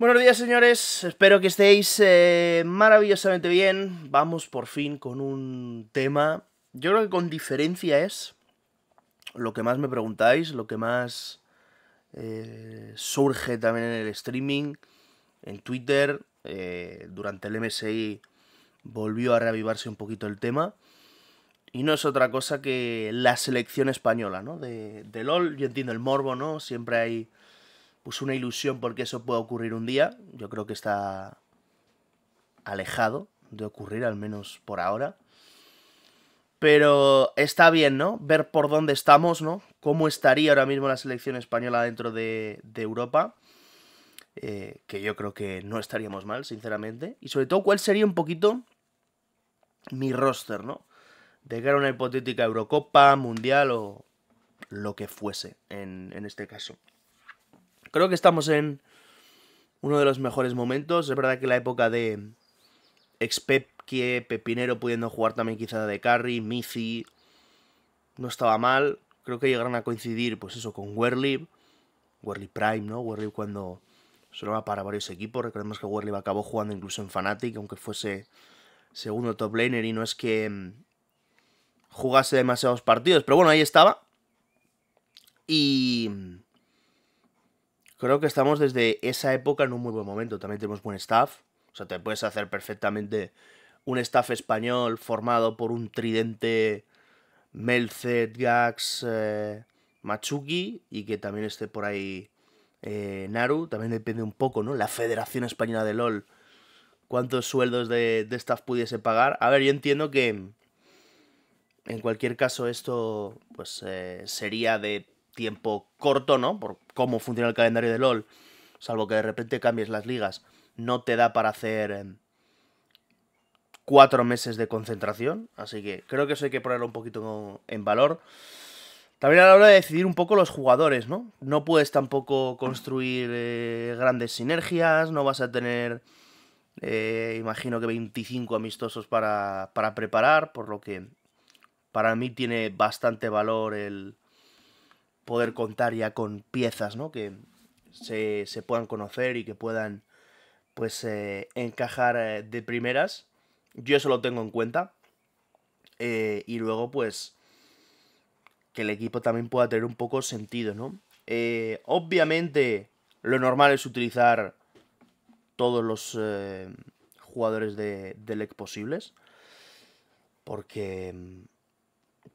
Buenos días señores, espero que estéis eh, maravillosamente bien. Vamos por fin con un tema, yo creo que con diferencia es lo que más me preguntáis, lo que más eh, surge también en el streaming, en Twitter, eh, durante el MSI volvió a reavivarse un poquito el tema. Y no es otra cosa que la selección española, ¿no? De, de LOL, yo entiendo el morbo, ¿no? Siempre hay pues una ilusión porque eso puede ocurrir un día. Yo creo que está alejado de ocurrir, al menos por ahora. Pero está bien, ¿no? Ver por dónde estamos, ¿no? Cómo estaría ahora mismo la selección española dentro de, Europa. Eh, que yo creo que no estaríamos mal, sinceramente. Y sobre todo, cuál sería un poquito mi roster, ¿no? De que era una hipotética Eurocopa, Mundial o lo que fuese en, en este caso. Creo que estamos en uno de los mejores momentos. Es verdad que la época de que Pepinero pudiendo jugar también quizá de carry, Mizi, no estaba mal. Creo que llegaron a coincidir, pues eso, con Werlib. Whirly Prime, ¿no? Whirly cuando va para varios equipos. Recordemos que Werlib acabó jugando incluso en Fnatic, aunque fuese segundo top laner y no es que mm, jugase demasiados partidos. Pero bueno, ahí estaba. Y mm, creo que estamos desde esa época en un muy buen momento. También tenemos buen staff. O sea, te puedes hacer perfectamente un staff español formado por un tridente Melzet, Gax, eh, Machuki y que también esté por ahí eh, Naru. También depende un poco, ¿no? La Federación Española de LOL. Cuántos sueldos de, de staff pudiese pagar. A ver, yo entiendo que en cualquier caso esto pues eh, sería de tiempo corto, ¿no? Por cómo funciona el calendario de LOL, salvo que de repente cambies las ligas, no te da para hacer em, cuatro meses de concentración. Así que creo que eso hay que ponerlo un poquito en valor. También a la hora de decidir un poco los jugadores, ¿no? No puedes tampoco construir eh, grandes sinergias, no vas a tener, eh, imagino que 25 amistosos para preparar, por lo que para mí tiene bastante valor el, poder contar ya con piezas, ¿no? Que se, puedan conocer y que puedan, pues, eh, encajar eh, de primeras. Yo eso lo tengo en cuenta. Eh, y luego, pues, que el equipo también pueda tener un poco sentido, ¿no? obviamente, lo normal es utilizar todos los jugadores de, de posibles. Porque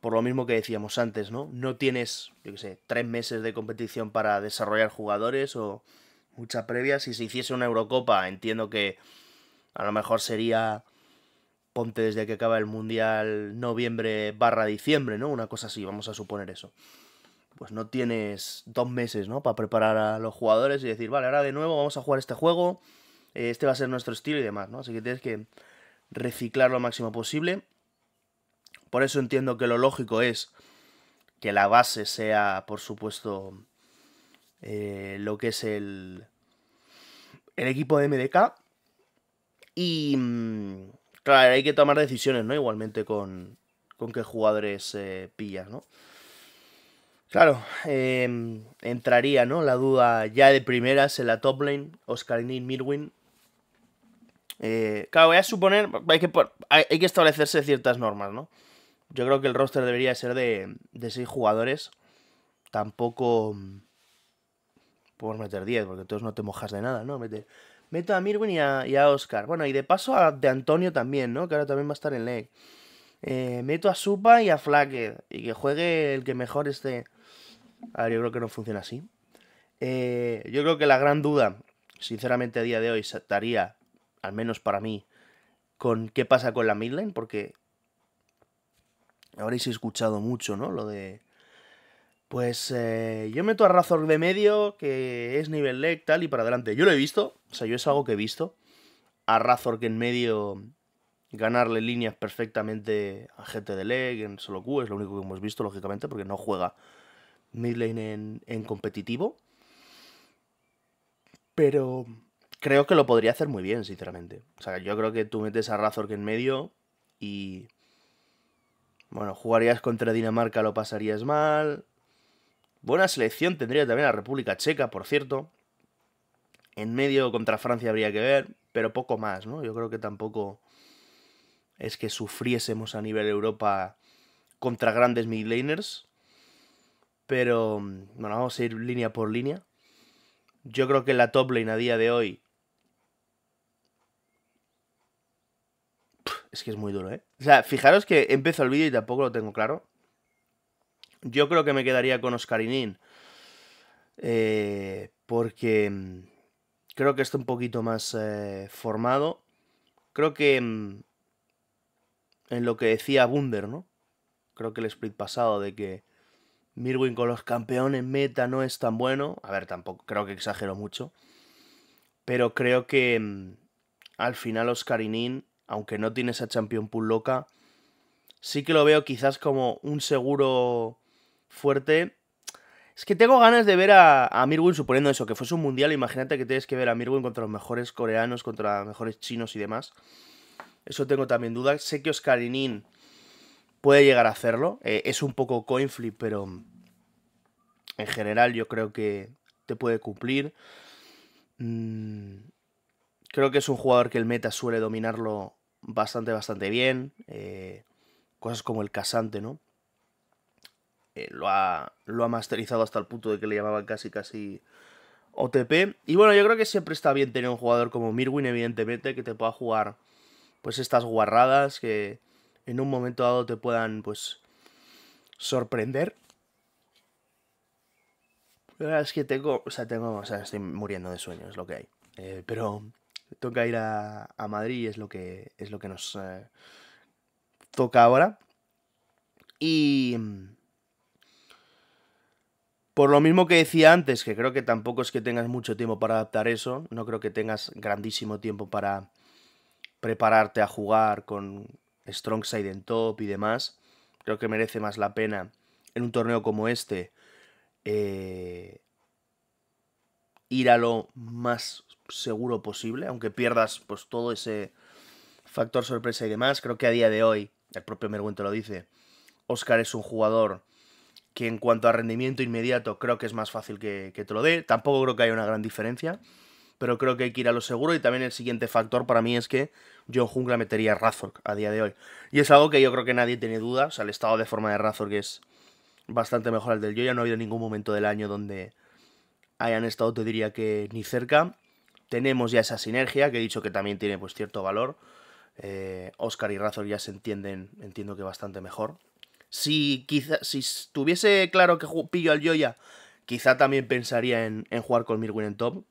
por lo mismo que decíamos antes, ¿no? No tienes, yo qué sé, tres meses de competición para desarrollar jugadores o mucha previa. Si se hiciese una Eurocopa, entiendo que a lo mejor sería, ponte desde que acaba el Mundial, noviembre barra diciembre, ¿no? Una cosa así, vamos a suponer eso. Pues no tienes dos meses, ¿no? Para preparar a los jugadores y decir, vale, ahora de nuevo vamos a jugar este juego, eh, este va a ser nuestro estilo y demás, ¿no? Así que tienes que reciclar lo máximo posible por eso entiendo que lo lógico es que la base sea, por supuesto, eh, lo que es el, el equipo de MDK. Y, mm, claro, hay que tomar decisiones, ¿no? Igualmente con, con qué jugadores eh, pillas, ¿no? Claro, em, entraría, ¿no? La duda ya de primeras en la top lane, y Mirwin. Eh, claro, voy a suponer, que, hay que establecerse ciertas normas, ¿no? Yo creo que el roster debería ser de, de 6 jugadores. Tampoco mm, podemos meter 10, porque entonces no te mojas de nada, ¿no? meto a Mirwin y a, Oscar. Bueno, y de paso a de Antonio también, ¿no? Que ahora también va a estar en leg. Eh, meto a Supa y a Flaque. Y que juegue el que mejor esté. A ver, yo creo que no funciona así. Eh, yo creo que la gran duda, sinceramente, a día de hoy, estaría, al menos para mí, con qué pasa con la midlane, porque habréis escuchado mucho, ¿no? Lo de... Pues eh, yo meto a Razor de medio, que es nivel leg, tal y para adelante. Yo lo he visto, o sea, yo es algo que he visto. A Razor que en medio ganarle líneas perfectamente a gente de leg en solo Q, es lo único que hemos visto, lógicamente, porque no juega midlane en, en competitivo. Pero creo que lo podría hacer muy bien, sinceramente. O sea, yo creo que tú metes a Razor que en medio y bueno, jugarías contra Dinamarca, lo pasarías mal. Buena selección tendría también la República Checa, por cierto. En medio contra Francia habría que ver, pero poco más, ¿no? Yo creo que tampoco es que sufriésemos a nivel Europa contra grandes midlaners. Pero, mm, bueno, vamos a ir línea por línea. Yo creo que la top lane a día de hoy Es que es muy duro, ¿eh? O sea, fijaros que empiezo el vídeo y tampoco lo tengo claro. Yo creo que me quedaría con Oscarinin. Eh, porque mm, creo que está un poquito más eh, formado. Creo que mm, en lo que decía Bunder, ¿no? Creo que el split pasado de que Mirwin con los campeones meta no es tan bueno. A ver, tampoco creo que exagero mucho. Pero creo que mm, al final Oscarinin aunque no tiene esa champion Pool loca, sí que lo veo quizás como un seguro fuerte. Es que tengo ganas de ver a, Mirwin, suponiendo eso, que fuese un mundial. Imagínate que tienes que ver a Mirwin contra los mejores coreanos, contra los mejores chinos y demás. Eso tengo también dudas. Sé que Oscarinin puede llegar a hacerlo. Eh, es un poco coin flip, pero en general yo creo que te puede cumplir. Mm, Creo que es un jugador que el meta suele dominarlo bastante, bastante bien. Eh, cosas como el casante, ¿no? Eh, lo, ha, lo ha masterizado hasta el punto de que le llamaban casi, casi OTP. Y bueno, yo creo que siempre está bien tener un jugador como Mirwin, evidentemente, que te pueda jugar pues estas guarradas que en un momento dado te puedan pues sorprender. La verdad es que tengo, o sea, tengo, o sea, estoy muriendo de sueño, es lo que hay. Eh, pero toca ir a, Madrid, es lo que, es lo que nos eh, toca ahora. Y... Mm, por lo mismo que decía antes, que creo que tampoco es que tengas mucho tiempo para adaptar eso, no creo que tengas grandísimo tiempo para prepararte a jugar con Strong Side en top y demás. Creo que merece más la pena en un torneo como este eh, ir a lo más seguro posible, aunque pierdas pues todo ese factor sorpresa y demás. Creo que a día de hoy, el propio Merwin te lo dice, Oscar es un jugador que en cuanto a rendimiento inmediato creo que es más fácil que, te lo dé. Tampoco creo que haya una gran diferencia, pero creo que hay que ir a lo seguro. Y también el siguiente factor para mí es que John la metería a Razork a día de hoy. Y es algo que yo creo que nadie tiene duda. O el estado de forma de Razork es bastante mejor al del Yo. Ya no ha habido ningún momento del año donde hayan estado, te diría que ni cerca. Tenemos ya esa sinergia, que he dicho que también tiene pues cierto valor. Eh, Oscar y Razor ya se entienden, entiendo que bastante mejor. Si quizá, si estuviese claro que pillo al joya quizá también pensaría en, jugar con Mirwin en top.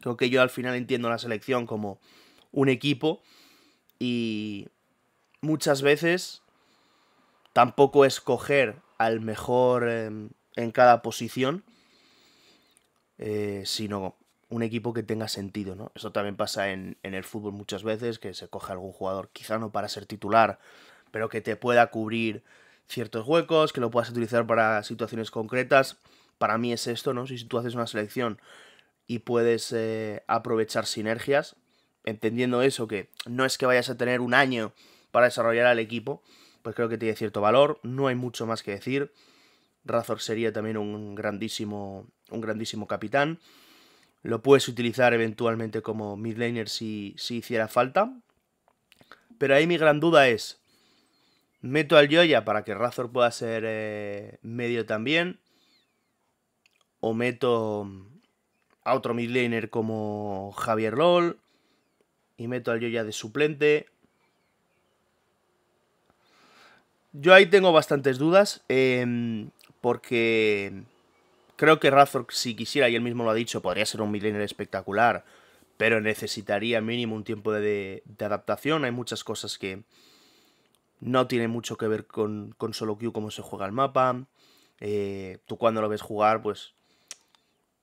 Creo que yo al final entiendo la selección como un equipo y muchas veces tampoco escoger al mejor em, en cada posición eh, sino un equipo que tenga sentido, ¿no? Eso también pasa en, el fútbol muchas veces, que se coge algún jugador, quizá no para ser titular, pero que te pueda cubrir ciertos huecos, que lo puedas utilizar para situaciones concretas. Para mí es esto, ¿no? Si tú haces una selección y puedes eh, aprovechar sinergias, entendiendo eso, que no es que vayas a tener un año para desarrollar al equipo, pues creo que tiene cierto valor, no hay mucho más que decir. Razor sería también un grandísimo un grandísimo capitán. Lo puedes utilizar eventualmente como midlaner si, si hiciera falta. Pero ahí mi gran duda es, meto al Yoya para que Razor pueda ser eh, medio también. O meto a otro midlaner como Javier LOL. Y meto al Yoya de suplente. Yo ahí tengo bastantes dudas. Em, porque Creo que Razork, si quisiera, y él mismo lo ha dicho, podría ser un midlaner espectacular, pero necesitaría mínimo un tiempo de, adaptación. Hay muchas cosas que no tienen mucho que ver con, solo Q, cómo se juega el mapa. Eh, tú cuando lo ves jugar, pues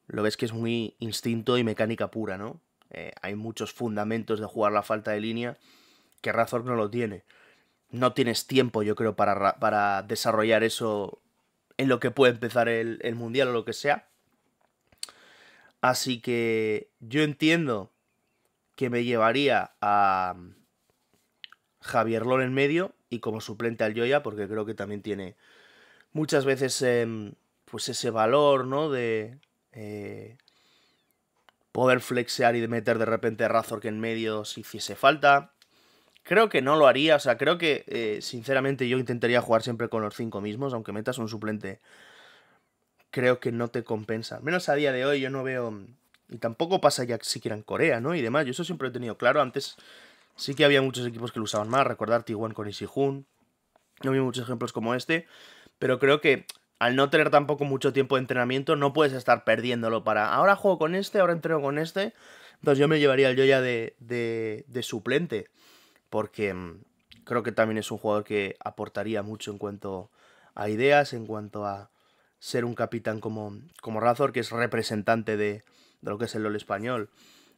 lo ves que es muy instinto y mecánica pura, ¿no? Eh, hay muchos fundamentos de jugar la falta de línea que Razor no lo tiene. No tienes tiempo, yo creo, para, para desarrollar eso en lo que puede empezar el, mundial o lo que sea. Así que yo entiendo que me llevaría a mm, Javier Lón en medio y como suplente al Joya, porque creo que también tiene muchas veces em, pues ese valor, ¿no? De eh, poder flexear y de meter de repente a Razor que en medio si hiciese falta. Creo que no lo haría, o sea, creo que eh, sinceramente yo intentaría jugar siempre con los cinco mismos, aunque metas un suplente. Creo que no te compensa. Menos a día de hoy yo no veo... Y tampoco pasa ya siquiera en Corea, ¿no? Y demás, yo eso siempre lo he tenido claro. Antes sí que había muchos equipos que lo usaban más, recordar Tiguan con Isihun. No vi muchos ejemplos como este, pero creo que al no tener tampoco mucho tiempo de entrenamiento, no puedes estar perdiéndolo para ahora juego con este, ahora entreno con este. Entonces yo me llevaría el Yoya de, de, de suplente porque mm, creo que también es un jugador que aportaría mucho en cuanto a ideas, en cuanto a ser un capitán como, como Razor, que es representante de, lo que es el LOL español.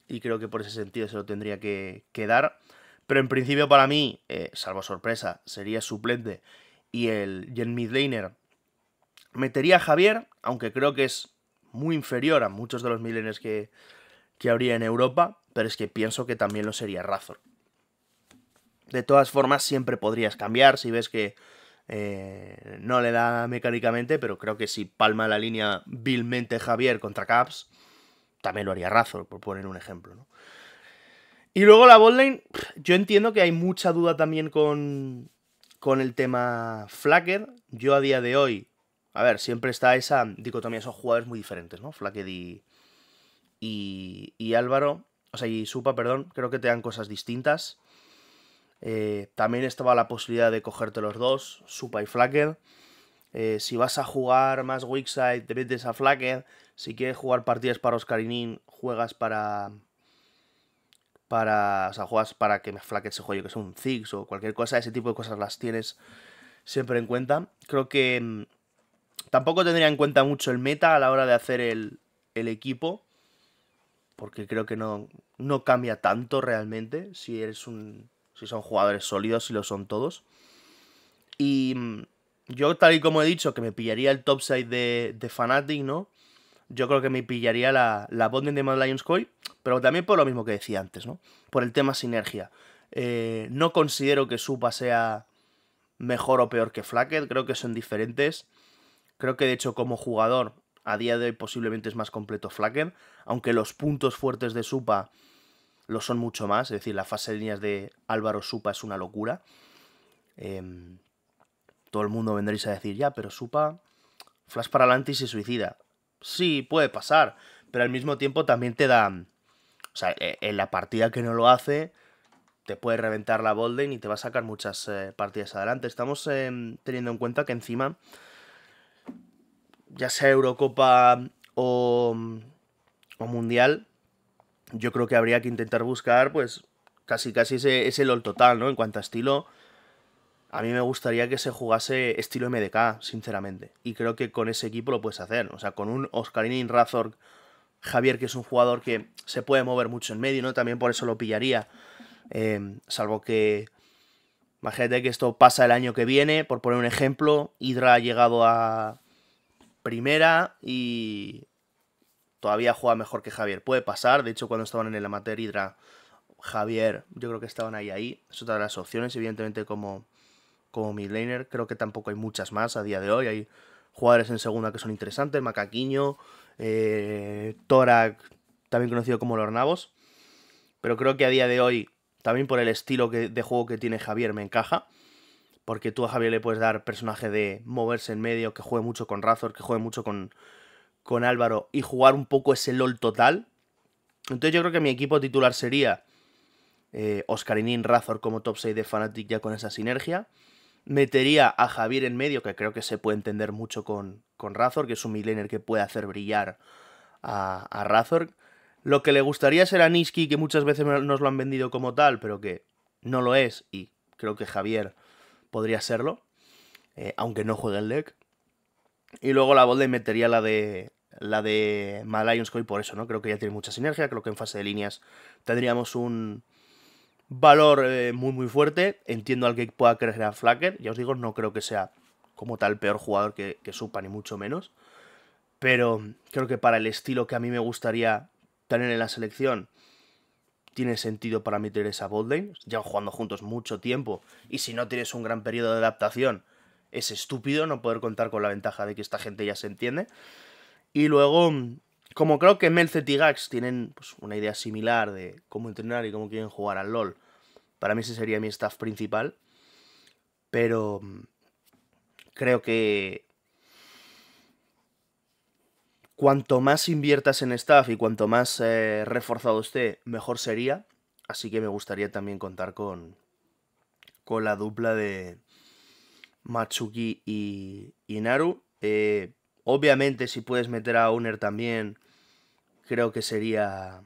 Y creo que por ese sentido se lo tendría que, dar. Pero en principio para mí, eh, salvo sorpresa, sería suplente. Y el, y midlaner metería a Javier, aunque creo que es muy inferior a muchos de los midlaners que, que habría en Europa. Pero es que pienso que también lo sería Razor. De todas formas, siempre podrías cambiar si ves que eh, no le da mecánicamente, pero creo que si palma la línea vilmente Javier contra Caps, también lo haría Razor, por poner un ejemplo. Y luego la botlane, yo entiendo que hay mucha duda también con, con el tema Flacker. Yo a día de hoy, a ver, siempre está esa dicotomía, esos jugadores muy diferentes, ¿no? Flacker y, y, y Álvaro, o sea, y Supa, perdón, creo que te dan cosas distintas. Eh, también estaba la posibilidad de cogerte los dos, Supa y Flacker. Eh, si vas a jugar más Wickside, te metes a Flacker. Si quieres jugar partidas para Oscarinin, juegas para. Para. O sea, juegas para que me se juegue, que es un Ziggs o cualquier cosa. Ese tipo de cosas las tienes siempre en cuenta. Creo que. Mm, tampoco tendría en cuenta mucho el meta a la hora de hacer el, el equipo porque creo que no, no, cambia tanto realmente si eres un, si son jugadores sólidos, si lo son todos. Y mm, yo, tal y como he dicho, que me pillaría el topside de, de Fnatic, ¿no? Yo creo que me pillaría la, la de Mad Lions Coy. pero también por lo mismo que decía antes, ¿no? Por el tema sinergia. Eh, no considero que Supa sea mejor o peor que Flacket, creo que son diferentes. Creo que de hecho como jugador a día de hoy posiblemente es más completo Flacket, aunque los puntos fuertes de Supa lo son mucho más. Es decir, la fase de líneas de Álvaro Supa es una locura. Em, todo el mundo vendréis a decir, ya, pero Supa, flash para adelante y se suicida. Sí, puede pasar, pero al mismo tiempo también te da... O sea, e, en la partida que no lo hace, te puede reventar la Bolden y te va a sacar muchas eh, partidas adelante. Estamos em, teniendo en cuenta que encima, ya sea Eurocopa o, o Mundial, yo creo que habría que intentar buscar, pues, casi casi ese, el LOL total, ¿no? En cuanto a estilo, a mí me gustaría que se jugase estilo MDK, sinceramente. Y creo que con ese equipo lo puedes hacer. O sea, con un Oscarinin Razor, Javier, que es un jugador que se puede mover mucho en medio, ¿no? También por eso lo pillaría. Eh, salvo que. Imagínate que esto pasa el año que viene, por poner un ejemplo. Hydra ha llegado a primera y todavía juega mejor que Javier. Puede pasar, de hecho cuando estaban en el amateur Hydra, Javier, yo creo que estaban ahí ahí. Es otra de las opciones, evidentemente como, como midlaner, creo que tampoco hay muchas más a día de hoy. Hay jugadores en segunda que son interesantes, Macaquiño, eh, Torak, también conocido como Los Navos. Pero creo que a día de hoy, también por el estilo de juego que tiene Javier, me encaja. Porque tú a Javier le puedes dar personaje de moverse en medio, que juegue mucho con Razor, que juegue mucho con, con Álvaro y jugar un poco ese LOL total. Entonces yo creo que mi equipo titular sería eh, Oscarinin Razor como top 6 de Fnatic ya con esa sinergia. Metería a Javier en medio, que creo que se puede entender mucho con, con Razor, que es un midlaner que puede hacer brillar a, a Razor. Lo que le gustaría ser a Niski, que muchas veces nos lo han vendido como tal, pero que no lo es, y creo que Javier podría serlo, eh, aunque no juegue el deck. Y luego la voz metería la de, la de Malions por eso, ¿no? Creo que ya tiene mucha sinergia, creo que en fase de líneas tendríamos un valor eh, muy muy fuerte. Entiendo al que pueda creer a Flacker, ya os digo, no creo que sea como tal peor jugador que, Supa, ni mucho menos. Pero creo que para el estilo que a mí me gustaría tener en la selección, tiene sentido para mí tener esa botlane. Ya jugando juntos mucho tiempo y si no tienes un gran periodo de adaptación, es estúpido no poder contar con la ventaja de que esta gente ya se entiende. Y luego, como creo que Melzet y Gax tienen pues, una idea similar de cómo entrenar y cómo quieren jugar al LOL, para mí ese sería mi staff principal. Pero mm, creo que cuanto más inviertas en staff y cuanto más eh, reforzado esté, mejor sería. Así que me gustaría también contar con, con la dupla de Matsuki y, y Naru. Eh, Obviamente, si puedes meter a Owner también, creo que sería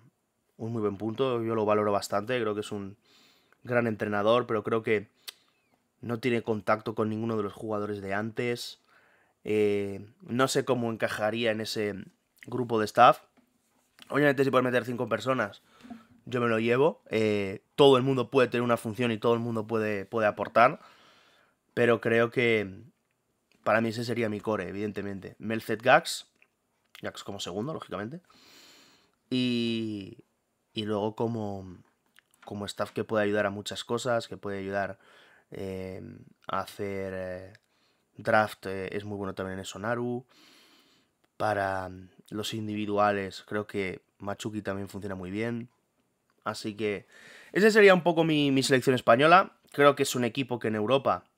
un muy buen punto. Yo lo valoro bastante, creo que es un gran entrenador, pero creo que no tiene contacto con ninguno de los jugadores de antes. Eh, no sé cómo encajaría en ese grupo de staff. Obviamente, si puedes meter cinco personas, yo me lo llevo. Eh, todo el mundo puede tener una función y todo el mundo puede, puede aportar. Pero creo que para mí ese sería mi core, evidentemente. Melzet Gax, Gax como segundo, lógicamente. Y, y luego como, como staff que puede ayudar a muchas cosas, que puede ayudar eh, a hacer eh, draft, eh, es muy bueno también en Sonaru. Para mm, los individuales, creo que Machuki también funciona muy bien. Así que esa sería un poco mi selección española. Creo que es un equipo que en Europa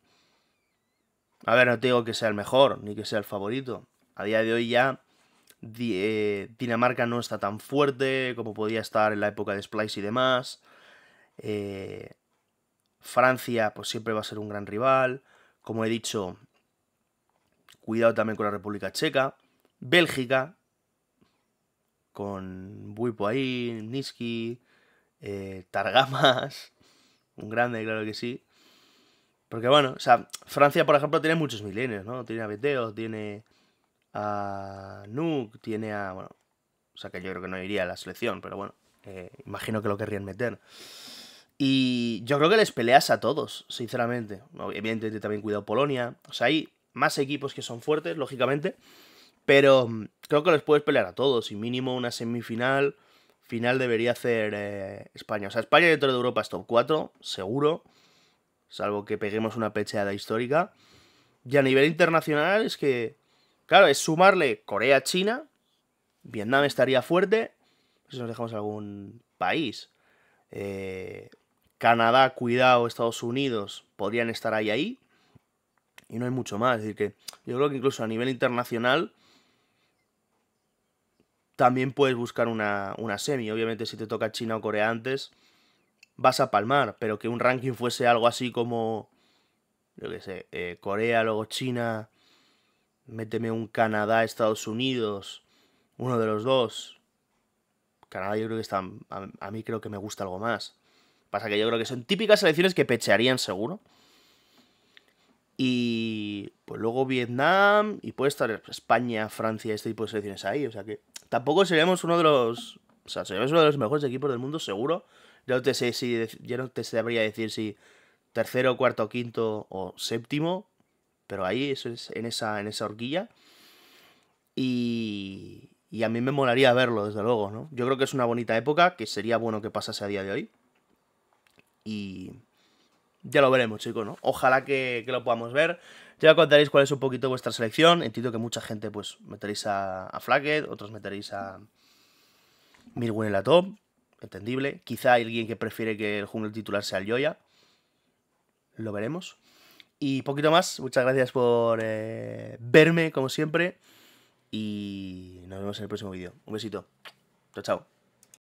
a ver, no te digo que sea el mejor, ni que sea el favorito. A día de hoy ya eh, Dinamarca no está tan fuerte como podía estar en la época de Splice y demás. Eh, Francia, pues siempre va a ser un gran rival. Como he dicho, cuidado también con la República Checa. Bélgica, con Buipo ahí, Niski, eh, Targamas, un grande, claro que sí. Porque bueno, o sea, Francia, por ejemplo, tiene muchos milenios, ¿no? Tiene a Beteo, tiene a Nuke, tiene a. Bueno, o sea que yo creo que no iría a la selección, pero bueno, eh, imagino que lo querrían meter. Y yo creo que les peleas a todos, sinceramente. Obviamente, también cuidado Polonia. O sea, hay más equipos que son fuertes, lógicamente. Pero mm, creo que les puedes pelear a todos. Y mínimo una semifinal. Final debería hacer eh, España. O sea, España dentro de Europa es top 4, seguro salvo que peguemos una pecheada histórica. Y a nivel internacional es que, claro, es sumarle Corea-China, Vietnam estaría fuerte, si nos dejamos algún país. Eh, Canadá, cuidado, Estados Unidos, podrían estar ahí ahí. Y no hay mucho más. Es decir, que yo creo que incluso a nivel internacional también puedes buscar una, una semi. Obviamente si te toca China o Corea antes, vas a palmar, pero que un ranking fuese algo así como, yo qué sé, eh, Corea, luego China, méteme un Canadá, Estados Unidos, uno de los dos. Canadá yo creo que está, a, mí creo que me gusta algo más. Pasa que yo creo que son típicas selecciones que pechearían seguro. Y pues luego Vietnam y puede estar España, Francia, este tipo de selecciones ahí. O sea que tampoco seríamos uno de los... O sea, seríamos uno de los mejores equipos del mundo seguro. Ya no te sé si no te sabría decir si tercero, cuarto, quinto o séptimo, pero ahí eso es en esa en esa horquilla. Y y a mí me molaría verlo, desde luego, ¿no? Yo creo que es una bonita época, que sería bueno que pasase a día de hoy. Y ya lo veremos, chicos, ¿no? Ojalá que, lo podamos ver. Ya contaréis cuál es un poquito vuestra selección. Entiendo que mucha gente, pues, meteréis a, a otros meteréis a Mirwin en la top entendible. Quizá hay alguien que prefiere que el jungle titular sea el Joya. Lo veremos. Y poquito más. Muchas gracias por eh, verme, como siempre. Y nos vemos en el próximo vídeo. Un besito. Chao, chao.